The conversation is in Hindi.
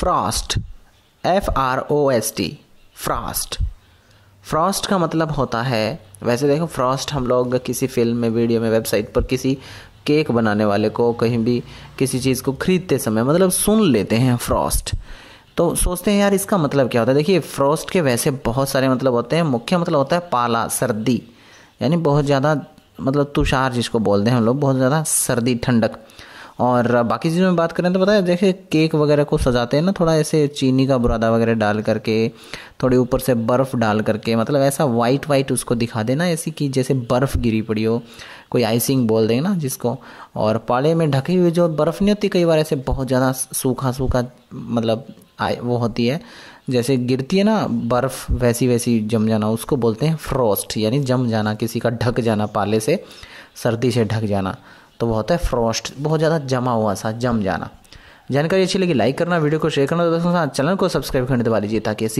Frost F R O S T frost frost का मतलब होता है वैसे देखो फ्रॉस्ट हम लोग किसी फिल्म में वीडियो में वेबसाइट पर किसी केक बनाने वाले को कहीं भी किसी चीज़ को खरीदते समय मतलब सुन लेते हैं फ्रॉस्ट तो सोचते हैं यार इसका मतलब क्या होता है देखिए फ्रॉस्ट के वैसे बहुत सारे मतलब होते हैं मुख्य मतलब होता है पाला सर्दी यानी बहुत ज़्यादा मतलब तुषार जिसको बोलते हैं हम लोग बहुत ज़्यादा सर्दी ठंडक और बाकी चीज़ों में बात करें तो बताया देखिए केक वगैरह को सजाते हैं ना थोड़ा ऐसे चीनी का बुरादा वगैरह डाल करके थोड़ी ऊपर से बर्फ़ डाल करके मतलब ऐसा वाइट वाइट उसको दिखा देना ऐसी कि जैसे बर्फ़ गिरी पड़ी हो कोई आइसिंग बोल देंगे ना जिसको और पाले में ढकी हुई जो बर्फ़ नहीं होती कई बार ऐसे बहुत ज़्यादा सूखा सूखा मतलब वो होती है जैसे गिरती है ना बर्फ़ वैसी वैसी जम जाना उसको बोलते हैं फ्रॉस्ट यानी जम जाना किसी का ढक जाना पाले से सर्दी से ढक जाना तो वो होता है फ्रॉस्ट बहुत ज़्यादा जमा हुआ सा जम जाना जानकारी अच्छी लगी लाइक करना वीडियो को शेयर करना दोस्तों चैनल को सब्सक्राइब करने दबा लीजिए ताकि ऐसी